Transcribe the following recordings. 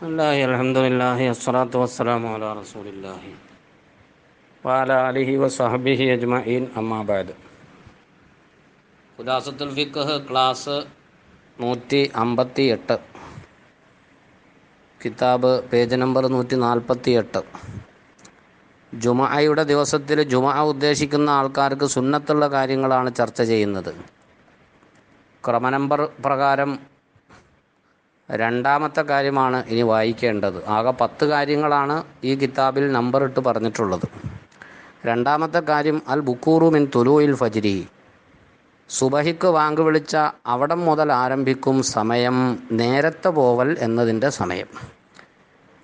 بسم الله الحمد لله والصلاة والسلام على رسول الله وعلى آله ഖുദാസത്തുൽ ഫിഖ് class നൂറ്റി അമ്പത്തി എട്ട് കിതാബ് പേജ് നമ്പർ നൂറ്റി നാൽപ്പത്തി എട്ട് ജുമഅയുടെ ദിവസത്തിൽ ജുമഅ ഉദ്ദേശിക്കുന്ന ആൾക്കാർക്ക് സുന്നത്തുള്ള കാര്യങ്ങളാണ് ചർച്ച ചെയ്യുന്നത് ക്രമ നമ്പർ പ്രകാരം രണ്ടാമത്തെ കാര്യമാണ് ഇനി വായിക്കേണ്ടത് ആകെ പത്ത് കാര്യങ്ങളാണ് ഈ കിതാബിൽ നമ്പറിട്ട് പറഞ്ഞിട്ടുള്ളത് രണ്ടാമത്തെ കാര്യം അൽ ബുക്കൂറു മിൻ തുലൂയിൽ ഫജിരി സുബഹിക്ക് വാങ്ക് വിളിച്ച അവിടം മുതൽ ആരംഭിക്കും സമയം നേരത്തെ പോവൽ എന്നതിൻ്റെ സമയം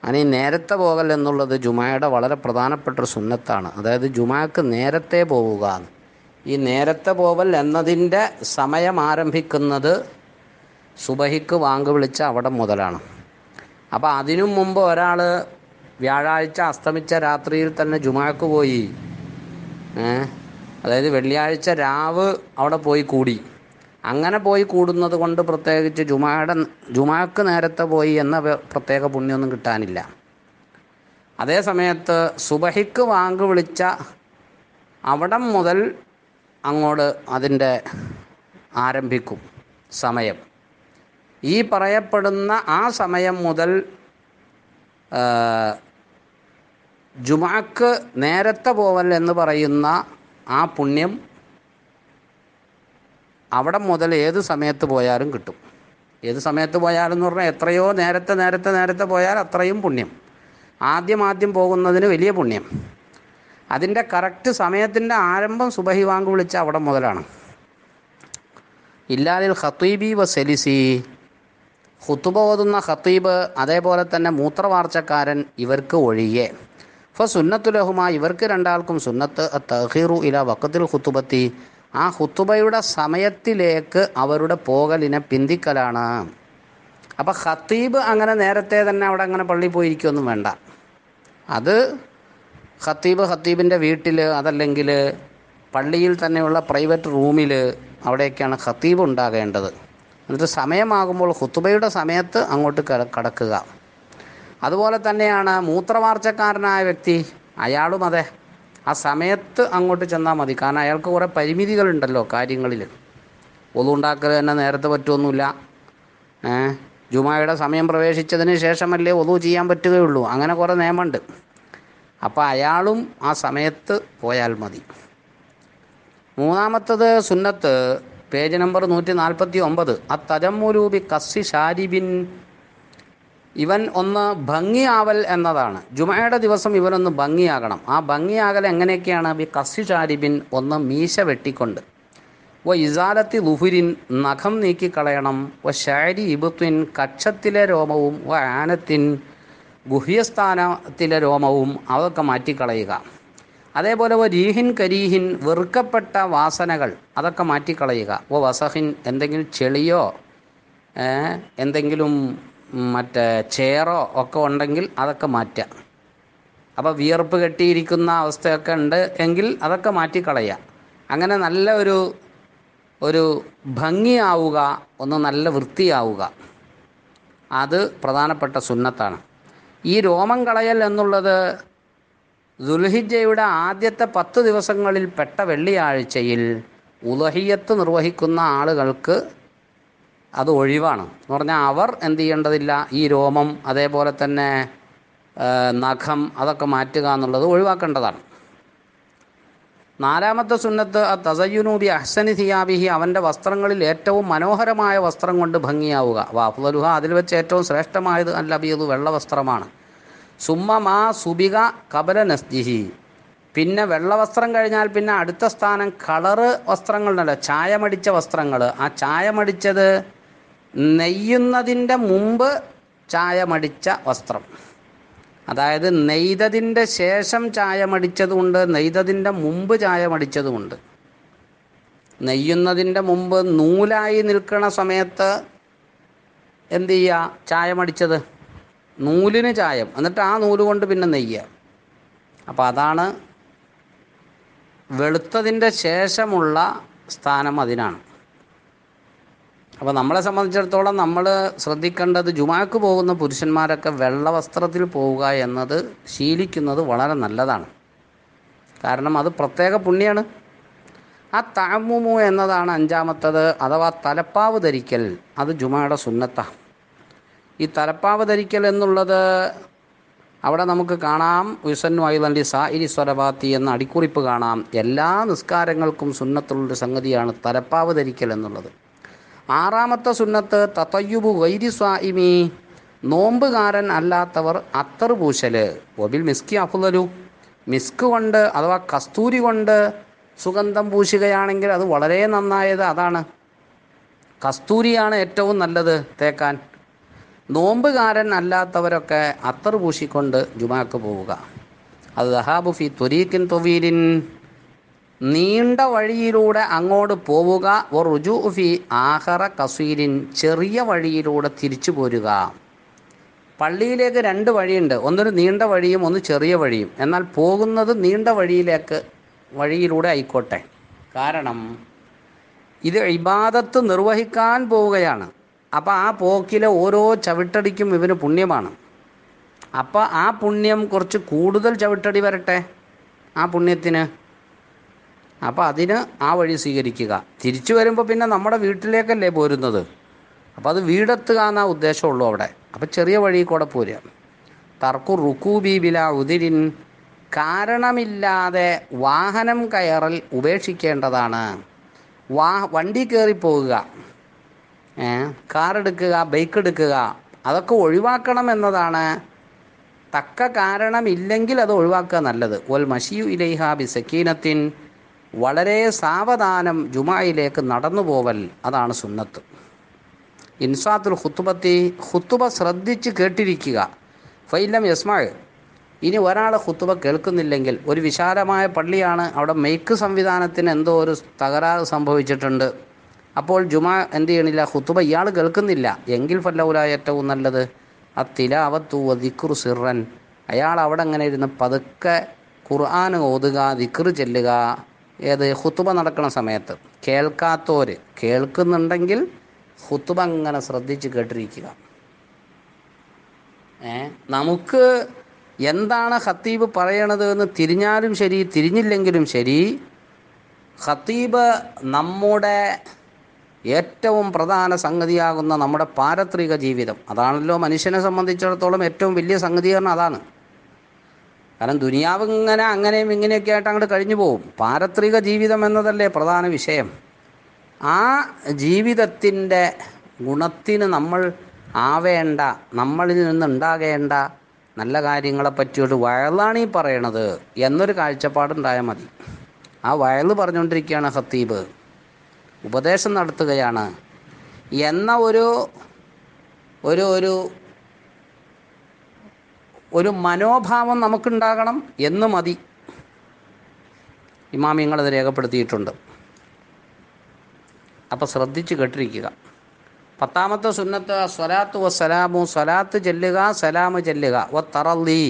അനി നേരത്തെ പോകൽ എന്നുള്ളത് ജുമായുടെ വളരെ പ്രധാനപ്പെട്ട ഒരു സുന്നത്താണ് അതായത് ജുമാക്ക് നേരത്തെ പോവുക ഈ നേരത്തെ പോവൽ എന്നതിൻ്റെ സമയം ആരംഭിക്കുന്നത് സുബഹിക്ക് വാങ്ക് വിളിച്ച അവിടെ മുതലാണ് അപ്പോൾ അതിനും മുമ്പ് ഒരാൾ വ്യാഴാഴ്ച അസ്തമിച്ച രാത്രിയിൽ തന്നെ ജുമാക്ക് പോയി അതായത് വെള്ളിയാഴ്ച രാവ് അവിടെ പോയി കൂടി അങ്ങനെ പോയി കൂടുന്നത് കൊണ്ട് പ്രത്യേകിച്ച് ജുമാടെ ജുമാക്ക് നേരത്തെ പോയി എന്ന പ്രത്യേക പുണ്യമൊന്നും കിട്ടാനില്ല അതേ സമയത്ത് സുബഹിക്ക് വാങ്ക് വിളിച്ച അവിടം മുതൽ അങ്ങോട്ട് അതിൻ്റെ ആരംഭിക്കും സമയം ഈ പറയപ്പെടുന്ന ആ സമയം മുതൽ ജുമാക്ക് നേരത്തെ പോവൽ എന്ന് പറയുന്ന ആ പുണ്യം അവിടെ മുതൽ ഏത് സമയത്ത് പോയാലും കിട്ടും ഏത് സമയത്ത് പോയാലും എന്ന് പറഞ്ഞാൽ എത്രയോ നേരത്തെ നേരത്തെ നേരത്തെ പോയാൽ അത്രയും പുണ്യം ആദ്യം ആദ്യം പോകുന്നതിന് വലിയ പുണ്യം അതിൻ്റെ കറക്റ്റ് സമയത്തിൻ്റെ ആരംഭം സുബഹി വാങ്ക് വിളിച്ച അവിടെ മുതലാണ് ഇല്ലാലിൽ ഖത്തീബി വ സെലിസി ഖുത്തുബ ഓതുന്ന ഖത്തീബ് അതേപോലെ തന്നെ മൂത്രവാർച്ചക്കാരൻ ഇവർക്ക് ഒഴികെ ഫ സുന്നത്തുലഹുമ ഇവർക്ക് രണ്ടാൾക്കും സുന്നത്ത് തഹീറു ഇല വക്കത്തിൽ ഖുത്തുബത്തി ആ ഖുത്തുബയുടെ സമയത്തിലേക്ക് അവരുടെ പോകലിനെ പിന്തിക്കലാണ് അപ്പം ഖത്തീബ് അങ്ങനെ നേരത്തെ തന്നെ അവിടെ അങ്ങനെ പള്ളി പോയിരിക്കൊന്നും വേണ്ട അത് ഖത്തീബ് ഖത്തീബിൻ്റെ വീട്ടിൽ അതല്ലെങ്കിൽ പള്ളിയിൽ തന്നെയുള്ള പ്രൈവറ്റ് റൂമിൽ അവിടെയൊക്കെയാണ് ഖത്തീബ് ഉണ്ടാകേണ്ടത് എന്നിട്ട് സമയമാകുമ്പോൾ ഹുത്തുബയുടെ സമയത്ത് അങ്ങോട്ട് കടക്കുക അതുപോലെ തന്നെയാണ് മൂത്രമാർച്ചക്കാരനായ വ്യക്തി അയാളും അതെ ആ സമയത്ത് അങ്ങോട്ട് ചെന്നാൽ മതി കാരണം അയാൾക്ക് കുറേ പരിമിതികളുണ്ടല്ലോ കാര്യങ്ങളിൽ ഒതുണ്ടാക്കൽ തന്നെ നേരത്തെ പറ്റുമൊന്നുമില്ല ജുമായുടെ സമയം പ്രവേശിച്ചതിന് ശേഷമല്ലേ ഒതു ചെയ്യാൻ പറ്റുകയുള്ളൂ അങ്ങനെ കുറേ നിയമമുണ്ട് അപ്പോൾ അയാളും ആ സമയത്ത് പോയാൽ മതി മൂന്നാമത്തത് സുന്നത്ത് പേജ് നമ്പർ നൂറ്റി നാൽപ്പത്തി ഒമ്പത് ആ തജമ്മുരൂപി കസ്സി ഷാരിബിൻ ഇവൻ ഒന്ന് ഭംഗിയാവൽ എന്നതാണ് ജുമയുടെ ദിവസം ഇവനൊന്ന് ഭംഗിയാകണം ആ ഭംഗിയാകൽ എങ്ങനെയൊക്കെയാണ് ബി കസ്സി ഷാരിബിൻ ഒന്ന് മീശ വെട്ടിക്കൊണ്ട് വ ഇസാലത്തി ലുഹുരിൻ നഖം നീക്കിക്കളയണം വ ഷാരി ഇബുത്വിൻ കക്ഷത്തിലെ രോമവും വ ആനത്തിൻ ഗുഹ്യസ്ഥാനത്തിലെ രോമവും അതൊക്കെ മാറ്റിക്കളയുക അതേപോലെ ഓ രീഹിൻ കരീഹിൻ വെറുക്കപ്പെട്ട വാസനകൾ അതൊക്കെ മാറ്റിക്കളയുക ഓ വസഹിൻ എന്തെങ്കിലും ചെളിയോ എന്തെങ്കിലും മറ്റേ ചേറോ ഒക്കെ ഉണ്ടെങ്കിൽ അതൊക്കെ മാറ്റുക അപ്പോൾ വിയർപ്പ് കെട്ടിയിരിക്കുന്ന അവസ്ഥയൊക്കെ ഉണ്ട് എങ്കിൽ അതൊക്കെ മാറ്റിക്കളയുക അങ്ങനെ നല്ല ഒരു ഒരു ഭംഗിയാവുക ഒന്ന് നല്ല വൃത്തിയാവുക അത് പ്രധാനപ്പെട്ട സുന്നത്താണ് ഈ രോമം കളയൽ എന്നുള്ളത് ദുൽഹിജയുടെ ആദ്യത്തെ പത്ത് ദിവസങ്ങളിൽ പെട്ട വെള്ളിയാഴ്ചയിൽ ഉലഹിയത്ത് നിർവഹിക്കുന്ന ആളുകൾക്ക് അത് ഒഴിവാണ് എന്ന് പറഞ്ഞാൽ അവർ എന്ത് ചെയ്യേണ്ടതില്ല ഈ രോമം അതേപോലെ തന്നെ നഖം അതൊക്കെ മാറ്റുക എന്നുള്ളത് ഒഴിവാക്കേണ്ടതാണ് നാലാമത്തെ സുന്നത്ത് ആ തസയ്യുനൂബി അഹ്സനി ധിയാബിഹി അവൻ്റെ വസ്ത്രങ്ങളിൽ ഏറ്റവും മനോഹരമായ വസ്ത്രം കൊണ്ട് ഭംഗിയാവുക വാഫുദലുഹ അതിൽ വെച്ച് ഏറ്റവും ശ്രേഷ്ഠമായത് അല്ലബിയത് വെള്ള വസ്ത്രമാണ് സുമ്മമാ സുബിക കബല നസ്ജിഹി പിന്നെ വെള്ളവസ്ത്രം കഴിഞ്ഞാൽ പിന്നെ അടുത്ത സ്ഥാനം കളറ് വസ്ത്രങ്ങളുണ്ടല്ലോ ചായമടിച്ച വസ്ത്രങ്ങൾ ആ ചായമടിച്ചത് നെയ്യുന്നതിൻ്റെ മുമ്പ് ചായമടിച്ച വസ്ത്രം അതായത് നെയ്തതിൻ്റെ ശേഷം ചായമടിച്ചതുമുണ്ട് നെയ്തതിൻ്റെ മുമ്പ് ചായമടിച്ചതുമുണ്ട് നെയ്യുന്നതിൻ്റെ മുമ്പ് നൂലായി നിൽക്കുന്ന സമയത്ത് എന്തു ചെയ്യുക ചായമടിച്ചത് നൂലിന് ചായം എന്നിട്ട് ആ നൂല് കൊണ്ട് പിന്നെ നെയ്യുക അപ്പോൾ അതാണ് വെളുത്തതിൻ്റെ ശേഷമുള്ള സ്ഥാനം അതിനാണ് അപ്പോൾ നമ്മളെ സംബന്ധിച്ചിടത്തോളം നമ്മൾ ശ്രദ്ധിക്കേണ്ടത് ജുമാക്ക് പോകുന്ന പുരുഷന്മാരൊക്കെ വെള്ള വസ്ത്രത്തിൽ പോവുക എന്നത് ശീലിക്കുന്നത് വളരെ നല്ലതാണ് കാരണം അത് പ്രത്യേക പുണ്യാണ് ആ താമുമു എന്നതാണ് അഞ്ചാമത്തത് അഥവാ തലപ്പാവ് ധരിക്കൽ അത് ജുമയുടെ സുന്നത്താണ് ഈ തലപ്പാവ് ധരിക്കൽ എന്നുള്ളത് അവിടെ നമുക്ക് കാണാം വിസന്നു ഐലൻഡി സായിരി സ്വരപാത്തി എന്ന അടിക്കുറിപ്പ് കാണാം എല്ലാ നിസ്കാരങ്ങൾക്കും സുന്നത്തുള്ളൊരു സംഗതിയാണ് തലപ്പാവ് ധരിക്കൽ എന്നുള്ളത് ആറാമത്തെ സുന്നത്ത് തത്തയ്യുബു വൈരി സ്വാഹിമി നോമ്പുകാരൻ അല്ലാത്തവർ അത്തർ പൂശൽ ഒബിൽ മിസ്കി അഫുലരു മിസ്ക് കൊണ്ട് അഥവാ കസ്തൂരി കൊണ്ട് സുഗന്ധം പൂശുകയാണെങ്കിൽ അത് വളരെ നന്നായത് അതാണ് കസ്തൂരിയാണ് ഏറ്റവും നല്ലത് തേക്കാൻ നോമ്പുകാരൻ അല്ലാത്തവരൊക്കെ അത്തർ പൂശിക്കൊണ്ട് ജുമാക്ക് പോവുക അത് ദഹാബുഫി ത്വരീക്കിൻ തൊവീരിൻ നീണ്ട വഴിയിലൂടെ അങ്ങോട്ട് പോവുക ഒ റുജുഫി ആഹറ കസീരിൻ ചെറിയ വഴിയിലൂടെ തിരിച്ചു പോരുക പള്ളിയിലേക്ക് രണ്ട് വഴിയുണ്ട് ഒന്നൊരു നീണ്ട വഴിയും ഒന്ന് ചെറിയ വഴിയും എന്നാൽ പോകുന്നത് നീണ്ട വഴിയിലേക്ക് വഴിയിലൂടെ ആയിക്കോട്ടെ കാരണം ഇത് ഇബാദത്ത് നിർവഹിക്കാൻ പോവുകയാണ് അപ്പോൾ ആ പോക്കിലെ ഓരോ ചവിട്ടടിക്കും ഇവന് പുണ്യമാണ് അപ്പോൾ ആ പുണ്യം കുറച്ച് കൂടുതൽ ചവിട്ടടി വരട്ടെ ആ പുണ്യത്തിന് അപ്പോൾ അതിന് ആ വഴി സ്വീകരിക്കുക തിരിച്ചു വരുമ്പോൾ പിന്നെ നമ്മുടെ വീട്ടിലേക്കല്ലേ പോരുന്നത് അപ്പോൾ അത് വീടെത്തുക എന്നാ ഉദ്ദേശമുള്ളൂ അവിടെ അപ്പോൾ ചെറിയ വഴി കൂടെ പോരുക തർക്കു റുക്കൂബീബില ഉതിരിൻ കാരണമില്ലാതെ വാഹനം കയറൽ ഉപേക്ഷിക്കേണ്ടതാണ് വാ വണ്ടി കയറി പോകുക കാർ എടുക്കുക ബൈക്ക് എടുക്കുക അതൊക്കെ ഒഴിവാക്കണം എന്നതാണ് തക്ക കാരണമില്ലെങ്കിൽ അത് ഒഴിവാക്കുക നല്ലത് ഒൽ മഷിയു ഇലൈഹാ ബി സക്കീനത്തിൻ വളരെ സാവധാനം ജുമായിലേക്ക് നടന്നു പോവൽ അതാണ് സുന്നത്ത് ഇൻസാത്തുൽ ഹുത്തുബത്തി ഹുത്തുബ ശ്രദ്ധിച്ച് കേട്ടിരിക്കുക ഫൈലം യസ്മാഴ് ഇനി ഒരാൾ ഹുത്തുബ കേൾക്കുന്നില്ലെങ്കിൽ ഒരു വിശാലമായ പള്ളിയാണ് അവിടെ മെയ്ക്ക് സംവിധാനത്തിന് എന്തോ ഒരു തകരാറ് സംഭവിച്ചിട്ടുണ്ട് അപ്പോൾ ജുമാ എന്ത് ചെയ്യണില്ല ഹുത്തുബ ഇയാൾ കേൾക്കുന്നില്ല എങ്കിൽ ഫല്ലൗല ഏറ്റവും നല്ലത് അത്തിലാവത്തു ദിക്കുറു സിറൻ അയാൾ അവിടെ അങ്ങനെ ഇരുന്ന് പതുക്കെ ഖുർആൻ ഓതുക ദിക്കർ ചെല്ലുക ഏത് ഹുത്തുബ നടക്കുന്ന സമയത്ത് കേൾക്കാത്തവർ കേൾക്കുന്നുണ്ടെങ്കിൽ ഹുത്തുബ അങ്ങനെ ശ്രദ്ധിച്ച് കേട്ടിരിക്കുക ഏ നമുക്ക് എന്താണ് ഖത്തീബ് പറയണത് എന്ന് തിരിഞ്ഞാലും ശരി തിരിഞ്ഞില്ലെങ്കിലും ശരി ഖത്തീബ് നമ്മുടെ ഏറ്റവും പ്രധാന സംഗതിയാകുന്ന നമ്മുടെ പാരത്രിക ജീവിതം അതാണല്ലോ മനുഷ്യനെ സംബന്ധിച്ചിടത്തോളം ഏറ്റവും വലിയ സംഗതീകരണം അതാണ് കാരണം ദുനിയാവ് ഇങ്ങനെ അങ്ങനെയും ഇങ്ങനെയൊക്കെ ആയിട്ട് അങ്ങോട്ട് കഴിഞ്ഞു പോകും പാരത്രിക ജീവിതം എന്നതല്ലേ പ്രധാന വിഷയം ആ ജീവിതത്തിൻ്റെ ഗുണത്തിന് നമ്മൾ ആവേണ്ട നമ്മളിൽ നിന്നുണ്ടാകേണ്ട നല്ല കാര്യങ്ങളെ പറ്റിയൊരു വയലാണ് ഈ പറയണത് എന്നൊരു കാഴ്ചപ്പാടുണ്ടായാൽ മതി ആ വയൽ പറഞ്ഞുകൊണ്ടിരിക്കുകയാണ് ഹത്തീബ് ഉപദേശം നടത്തുകയാണ് എന്ന ഒരു ഒരു ഒരു ഒരു മനോഭാവം നമുക്കുണ്ടാകണം എന്ന് മതി ഇമാമിങ്ങൾ അത് രേഖപ്പെടുത്തിയിട്ടുണ്ട് അപ്പോൾ ശ്രദ്ധിച്ച് കേട്ടിരിക്കുക പത്താമത്തെ സുന്നത്ത് സ്വലാത്ത് വ സലാമു സ്വലാത്ത് ചെല്ലുക സലാമ് ചെല്ലുക വ തറലി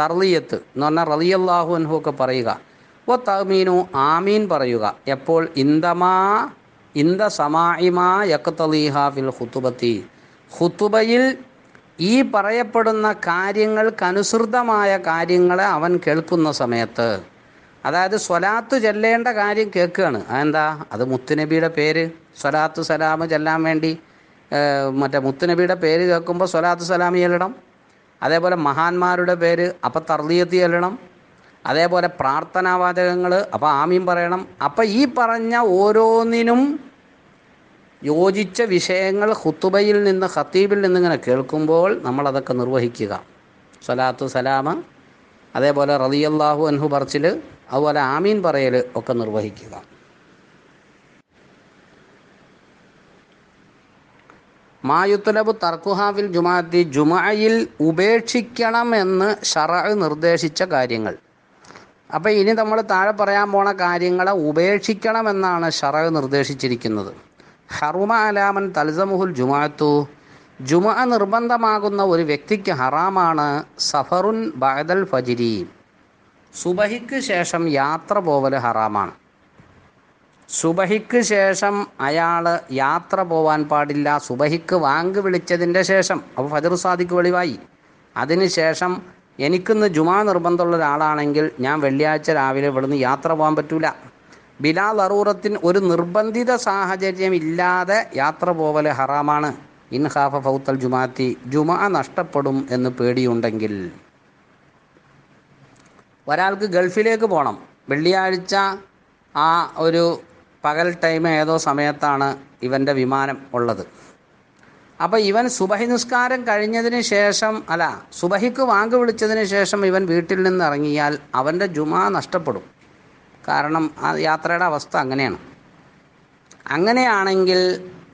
തറലിയത്ത് എന്ന് പറഞ്ഞാൽ റലിയല്ലാഹു അൻഹു ഒക്കെ പറയുക വ തമീനു ആമീൻ പറയുക എപ്പോൾ ഇന്ദമാ ഇന്ത സമായിമാ യക്തലീഹ ഫിൽ ഹുത്തുബത്തി ഹുത്തുബയിൽ ഈ പറയപ്പെടുന്ന കാര്യങ്ങൾക്കനുസൃതമായ കാര്യങ്ങളെ അവൻ കേൾക്കുന്ന സമയത്ത് അതായത് സ്വലാത്ത് ചെല്ലേണ്ട കാര്യം കേൾക്കുകയാണ് അതെന്താ അത് മുത്തുനബിയുടെ പേര് സ്വലാത്ത് സലാമ് ചെല്ലാൻ വേണ്ടി മറ്റേ മുത്തുനബിയുടെ പേര് കേൾക്കുമ്പോൾ സ്വലാത്ത് സലാം ചെല്ലണം അതേപോലെ മഹാന്മാരുടെ പേര് അപ്പം തർലീയത്തി ചെല്ലണം അതേപോലെ പ്രാർത്ഥനാവാചകങ്ങൾ അപ്പോൾ ആമീൻ പറയണം അപ്പോൾ ഈ പറഞ്ഞ ഓരോന്നിനും യോജിച്ച വിഷയങ്ങൾ ഹുത്തുബയിൽ നിന്ന് ഹത്തീബിൽ നിന്നിങ്ങനെ കേൾക്കുമ്പോൾ നമ്മളതൊക്കെ നിർവഹിക്കുക സ്വലാത്തു സലാമ അതേപോലെ റതിയല്ലാഹു അൻഹു പറച്ചിൽ അതുപോലെ ആമീൻ പറയൽ ഒക്കെ നിർവഹിക്കുക മായുത്തലബ് തർക്കുഹാവിൽ ജുമാഅത്തി ജുമായിൽ എന്ന് ഷറ നിർദ്ദേശിച്ച കാര്യങ്ങൾ അപ്പോൾ ഇനി നമ്മൾ താഴെ പറയാൻ പോണ കാര്യങ്ങളെ ഉപേക്ഷിക്കണമെന്നാണ് ഷറ നിർദ്ദേശിച്ചിരിക്കുന്നത് ഹറുമ അലാമൻ തൽസമുഹുൽ ജുമാത്തു ജുമ നിർബന്ധമാകുന്ന ഒരു വ്യക്തിക്ക് ഹറാമാണ് സഫറുൻ ബഅദൽ ഫജിരി സുബഹിക്ക് ശേഷം യാത്ര പോവൽ ഹറാമാണ് സുബഹിക്ക് ശേഷം അയാൾ യാത്ര പോവാൻ പാടില്ല സുബഹിക്ക് വാങ്ക് വിളിച്ചതിൻ്റെ ശേഷം അപ്പോൾ ഫജർ സാദിക്ക് വെളിവായി അതിനുശേഷം എനിക്കിന്ന് ജുമാ നിർബന്ധമുള്ള ഒരാളാണെങ്കിൽ ഞാൻ വെള്ളിയാഴ്ച രാവിലെ ഇവിടുന്ന് യാത്ര പോകാൻ പറ്റൂല ബിലാ ലറൂറത്തിന് ഒരു നിർബന്ധിത സാഹചര്യമില്ലാതെ യാത്ര പോവൽ ഹറാമാണ് ഇൻഹാഫ ഫൗത്തൽ ജുമാത്തി ജുമാ നഷ്ടപ്പെടും എന്ന് പേടിയുണ്ടെങ്കിൽ ഒരാൾക്ക് ഗൾഫിലേക്ക് പോകണം വെള്ളിയാഴ്ച ആ ഒരു പകൽ ടൈം ഏതോ സമയത്താണ് ഇവൻ്റെ വിമാനം ഉള്ളത് അപ്പോൾ ഇവൻ സുബഹി നിസ്കാരം കഴിഞ്ഞതിന് ശേഷം അല്ല സുബഹിക്ക് വാങ്ക് വിളിച്ചതിന് ശേഷം ഇവൻ വീട്ടിൽ നിന്ന് ഇറങ്ങിയാൽ അവൻ്റെ ജുമാ നഷ്ടപ്പെടും കാരണം ആ യാത്രയുടെ അവസ്ഥ അങ്ങനെയാണ് അങ്ങനെയാണെങ്കിൽ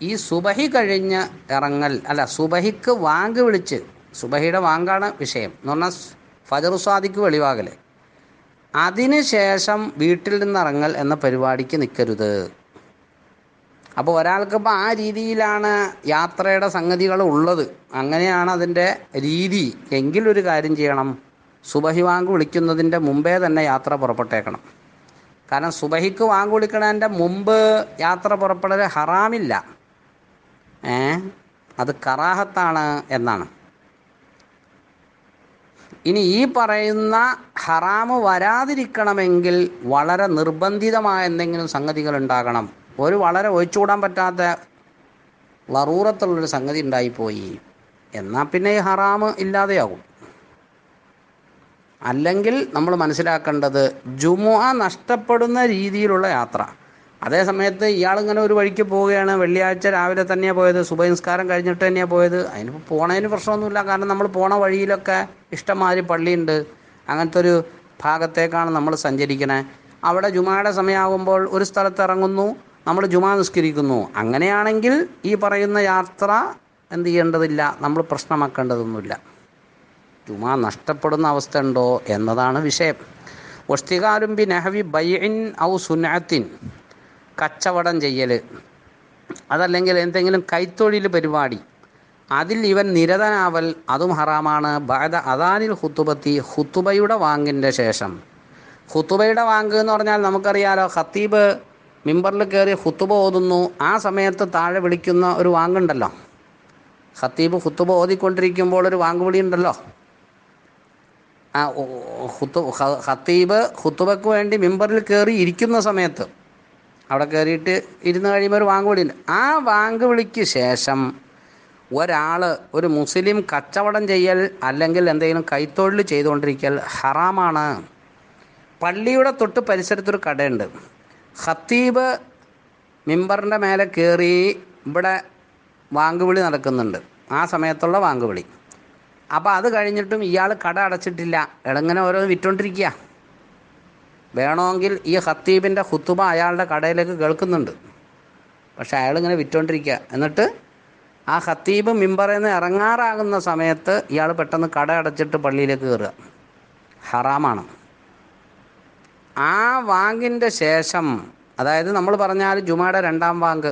ഈ സുബഹി കഴിഞ്ഞ് ഇറങ്ങൽ അല്ല സുബഹിക്ക് വാങ്ക് വിളിച്ച് സുബഹിയുടെ വാങ്കാണ് വിഷയം എന്ന് പറഞ്ഞാൽ ഫജറുസ്വാദിക്ക് സ്വാദിക്ക് വെളിവാകൽ അതിനുശേഷം വീട്ടിൽ നിന്ന് ഇറങ്ങൽ എന്ന പരിപാടിക്ക് നിൽക്കരുത് അപ്പോൾ ഒരാൾക്കിപ്പോൾ ആ രീതിയിലാണ് യാത്രയുടെ സംഗതികൾ ഉള്ളത് അങ്ങനെയാണ് അതിൻ്റെ രീതി എങ്കിലൊരു കാര്യം ചെയ്യണം സുബഹി വാങ്ക് വിളിക്കുന്നതിൻ്റെ മുമ്പേ തന്നെ യാത്ര പുറപ്പെട്ടേക്കണം കാരണം സുബഹിക്ക് വാങ്കൊടുക്കണതിൻ്റെ മുമ്പ് യാത്ര പുറപ്പെടൽ ഹറാമില്ല ഏ അത് കറാഹത്താണ് എന്നാണ് ഇനി ഈ പറയുന്ന ഹറാമ് വരാതിരിക്കണമെങ്കിൽ വളരെ നിർബന്ധിതമായ എന്തെങ്കിലും സംഗതികൾ ഉണ്ടാകണം ഒരു വളരെ ഒഴിച്ചുകൂടാൻ പറ്റാത്ത വറൂറത്തുള്ളൊരു സംഗതി ഉണ്ടായിപ്പോയി എന്നാൽ പിന്നെ ഈ ഹറാമ് ഇല്ലാതെയാകും അല്ലെങ്കിൽ നമ്മൾ മനസ്സിലാക്കേണ്ടത് ജുമുഅ നഷ്ടപ്പെടുന്ന രീതിയിലുള്ള യാത്ര അതേ സമയത്ത് ഇയാളിങ്ങനെ ഒരു വഴിക്ക് പോവുകയാണ് വെള്ളിയാഴ്ച രാവിലെ തന്നെയാണ് പോയത് സുബൈസ്കാരം കഴിഞ്ഞിട്ട് തന്നെയാണ് പോയത് അതിനിപ്പോൾ പോണതിന് പ്രശ്നമൊന്നുമില്ല കാരണം നമ്മൾ പോണ വഴിയിലൊക്കെ ഇഷ്ടംമാതിരി പള്ളിയുണ്ട് അങ്ങനത്തെ ഒരു ഭാഗത്തേക്കാണ് നമ്മൾ സഞ്ചരിക്കണേ അവിടെ ജുമാടെ സമയമാകുമ്പോൾ ഒരു സ്ഥലത്ത് ഇറങ്ങുന്നു നമ്മൾ ജുമാ നിസ്കരിക്കുന്നു അങ്ങനെയാണെങ്കിൽ ഈ പറയുന്ന യാത്ര എന്ത് ചെയ്യേണ്ടതില്ല നമ്മൾ പ്രശ്നമാക്കേണ്ടതൊന്നുമില്ല ചുമ നഷ്ടപ്പെടുന്ന ഉണ്ടോ എന്നതാണ് വിഷയം ഒസ്തികാരും ബി നെഹവി ബൈഇൻ ഔ സുനാത്തിൻ കച്ചവടം ചെയ്യൽ അതല്ലെങ്കിൽ എന്തെങ്കിലും കൈത്തൊഴിൽ പരിപാടി അതിൽ ഇവൻ നിരതനാവൽ അതും ഹറാമാണ് ബാധ അദാനിൽ ഹുത്തുബത്തി ഹുത്തുബയുടെ വാങ്ങിൻ്റെ ശേഷം ഹുത്തുബയുടെ വാങ്ക് എന്ന് പറഞ്ഞാൽ നമുക്കറിയാലോ ഖത്തീബ് മിമ്പറിൽ കയറി ഹുത്തുബ ഓതുന്നു ആ സമയത്ത് താഴെ വിളിക്കുന്ന ഒരു വാങ്ങുണ്ടല്ലോ ഖത്തീബ് ഹുത്തുബ ഓതിക്കൊണ്ടിരിക്കുമ്പോൾ ഒരു വാങ്കുവിളി ആ ഖത്തീബ് ഖുത്തുബക്ക് വേണ്ടി മിമ്പറിൽ കയറി ഇരിക്കുന്ന സമയത്ത് അവിടെ കയറിയിട്ട് ഇരുന്ന് കഴിയുമ്പോൾ ഒരു വാങ്ക് വിളി ആ വാങ്ക് വിളിക്ക് ശേഷം ഒരാൾ ഒരു മുസ്ലിം കച്ചവടം ചെയ്യൽ അല്ലെങ്കിൽ എന്തെങ്കിലും കൈത്തൊഴിൽ ചെയ്തുകൊണ്ടിരിക്കൽ ഹറാമാണ് പള്ളിയുടെ തൊട്ട് പരിസരത്തൊരു കടയുണ്ട് ഖത്തീബ് മെമ്പറിൻ്റെ മേലെ കയറി ഇവിടെ വിളി നടക്കുന്നുണ്ട് ആ സമയത്തുള്ള വിളി അപ്പോൾ അത് കഴിഞ്ഞിട്ടും ഇയാൾ കട അടച്ചിട്ടില്ല ഇളങ്ങനെ ഓരോന്ന് വിറ്റോണ്ടിരിക്കുക വേണമെങ്കിൽ ഈ ഹത്തീബിൻ്റെ ഹുത്തുമ അയാളുടെ കടയിലേക്ക് കേൾക്കുന്നുണ്ട് പക്ഷെ ഇങ്ങനെ വിറ്റോണ്ടിരിക്കുക എന്നിട്ട് ആ ഹത്തീബ് മിമ്പറിൽ നിന്ന് ഇറങ്ങാറാകുന്ന സമയത്ത് ഇയാൾ പെട്ടെന്ന് കട അടച്ചിട്ട് പള്ളിയിലേക്ക് കയറുക ഹറാമാണ് ആ വാങ്ങിൻ്റെ ശേഷം അതായത് നമ്മൾ പറഞ്ഞാൽ ജുമാടെ രണ്ടാം വാങ്ക്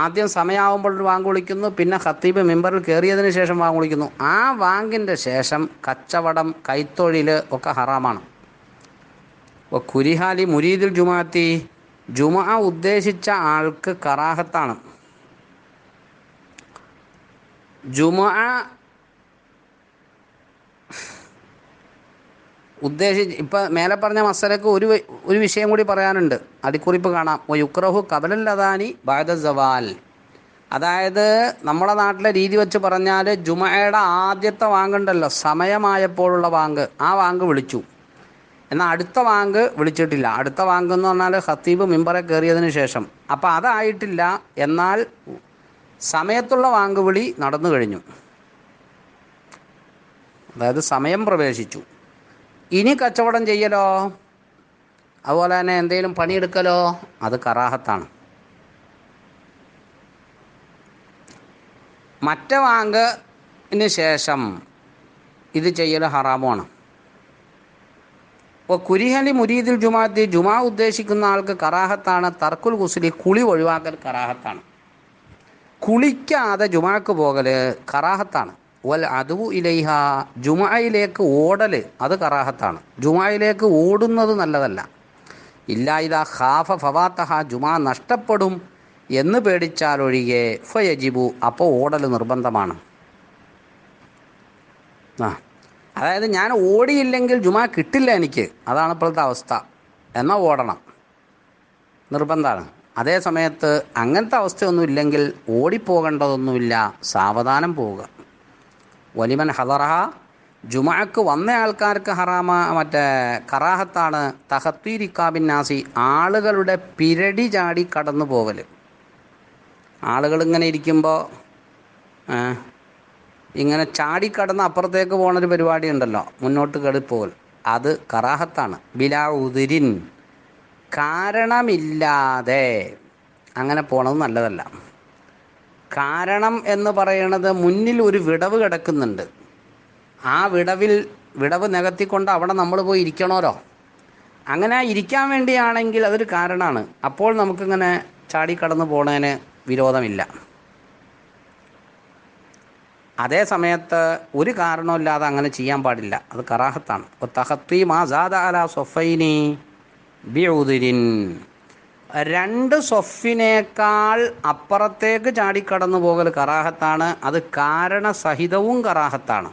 ആദ്യം സമയമാകുമ്പോൾ ഒരു വാങ്ക് വിളിക്കുന്നു പിന്നെ ഖത്തീബ് മെമ്പറിൽ കയറിയതിന് ശേഷം വാങ്ക് വിളിക്കുന്നു ആ വാങ്കിൻ്റെ ശേഷം കച്ചവടം കൈത്തൊഴിൽ ഒക്കെ ഹറാമാണ് ഇപ്പോൾ കുരിഹാലി മുരീദുൽ ജുമാത്തി ജുമാ ഉദ്ദേശിച്ച ആൾക്ക് കറാഹത്താണ് ജുമാ ഉദ്ദേശി ഇപ്പൊ മേലെ പറഞ്ഞ മസലക്ക് ഒരു ഒരു വിഷയം കൂടി പറയാനുണ്ട് അടിക്കുറിപ്പ് കാണാം യുക്രഹു കബലൽ അദാനി ബാദ ജവാൽ അതായത് നമ്മുടെ നാട്ടിലെ രീതി വെച്ച് പറഞ്ഞാൽ ജുമയുടെ ആദ്യത്തെ വാങ്കുണ്ടല്ലോ സമയമായപ്പോഴുള്ള വാങ്ക് ആ വാങ്ക് വിളിച്ചു എന്നാൽ അടുത്ത വാങ്ക് വിളിച്ചിട്ടില്ല അടുത്ത വാങ്ക് എന്ന് പറഞ്ഞാൽ ഹത്തീബ് മിമ്പറെ കയറിയതിന് ശേഷം അപ്പോൾ അതായിട്ടില്ല എന്നാൽ സമയത്തുള്ള വാങ്ക് വിളി നടന്നു കഴിഞ്ഞു അതായത് സമയം പ്രവേശിച്ചു ഇനി കച്ചവടം ചെയ്യലോ അതുപോലെ തന്നെ എന്തെങ്കിലും പണിയെടുക്കലോ അത് കറാഹത്താണ് മറ്റ വാങ്കിന് ശേഷം ഇത് ചെയ്യൽ ഹറാമാണ് ഇപ്പോൾ കുരിഹലി മുരീദിൽ ജുമാത്തി ജുമാ ഉദ്ദേശിക്കുന്ന ആൾക്ക് കറാഹത്താണ് തർക്കുൽ കുസുലി കുളി ഒഴിവാക്കൽ കറാഹത്താണ് കുളിക്കാതെ ജുമാക്ക് പോകൽ കറാഹത്താണ് വൽ അതുവു ഇലൈഹ ജുമായിലേക്ക് ഓടൽ അത് കറാഹത്താണ് ജുമായിലേക്ക് ഓടുന്നത് നല്ലതല്ല ഇല്ല ഇതാ ഹാഫ ഫവാത്തഹ ജുമ നഷ്ടപ്പെടും എന്ന് പേടിച്ചാലൊഴികെ ഫയജിബു അപ്പോൾ ഓടൽ നിർബന്ധമാണ് ആ അതായത് ഞാൻ ഓടിയില്ലെങ്കിൽ ജുമ കിട്ടില്ല എനിക്ക് അതാണ് ഇപ്പോഴത്തെ അവസ്ഥ എന്നാൽ ഓടണം നിർബന്ധമാണ് അതേ സമയത്ത് അങ്ങനത്തെ അവസ്ഥയൊന്നും ഇല്ലെങ്കിൽ ഓടിപ്പോകേണ്ടതൊന്നുമില്ല സാവധാനം പോവുക വലിമൻ ഹദറഹ ജുമാക്ക് വന്ന ആൾക്കാർക്ക് ഹറാമ മറ്റേ കറാഹത്താണ് തഹത്തീരിക്കാബിൻ നാസി ആളുകളുടെ പിരടി ചാടി കടന്നു പോകൽ ആളുകൾ ഇങ്ങനെ ഇരിക്കുമ്പോൾ ഇങ്ങനെ ചാടിക്കടന്ന് അപ്പുറത്തേക്ക് പോകുന്നൊരു പരിപാടി ഉണ്ടല്ലോ മുന്നോട്ട് കയറിപ്പോകൽ അത് കറാഹത്താണ് ബിലാ ഉതിരിൻ കാരണമില്ലാതെ അങ്ങനെ പോണത് നല്ലതല്ല കാരണം എന്ന് പറയുന്നത് മുന്നിൽ ഒരു വിടവ് കിടക്കുന്നുണ്ട് ആ വിടവിൽ വിടവ് നികത്തിക്കൊണ്ട് അവിടെ നമ്മൾ പോയി ഇരിക്കണോരോ അങ്ങനെ ഇരിക്കാൻ വേണ്ടിയാണെങ്കിൽ അതൊരു കാരണമാണ് അപ്പോൾ നമുക്കിങ്ങനെ ചാടിക്കടന്നു പോണതിന് വിരോധമില്ല അതേ സമയത്ത് ഒരു കാരണമില്ലാതെ അങ്ങനെ ചെയ്യാൻ പാടില്ല അത് കറാഹത്താണ് തഹത്തി മാസാദ അല സൊഫൈനി ബിഉദിരിൻ രണ്ട് സൊഫിനേക്കാൾ അപ്പുറത്തേക്ക് ചാടിക്കടന്നു പോകൽ കറാഹത്താണ് അത് കാരണസഹിതവും കറാഹത്താണ്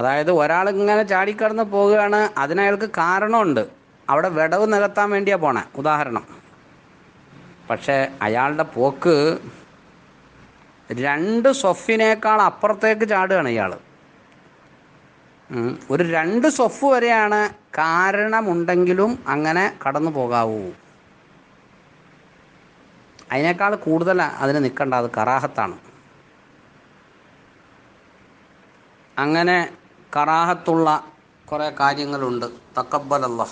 അതായത് ഒരാൾ ഇങ്ങനെ ചാടിക്കടന്ന് പോവുകയാണ് അതിനയാൾക്ക് കാരണമുണ്ട് അവിടെ വിടവ് നികത്താൻ വേണ്ടിയാ പോണേ ഉദാഹരണം പക്ഷേ അയാളുടെ പോക്ക് രണ്ട് സൊഫിനേക്കാൾ അപ്പുറത്തേക്ക് ചാടുകയാണ് ഇയാൾ ഒരു രണ്ട് സൊഫ് വരെയാണ് കാരണമുണ്ടെങ്കിലും അങ്ങനെ കടന്നു പോകാവൂ അതിനേക്കാൾ കൂടുതൽ അതിന് നിൽക്കേണ്ട അത് കറാഹത്താണ് അങ്ങനെ കറാഹത്തുള്ള കുറേ കാര്യങ്ങളുണ്ട് തക്കബലല്ല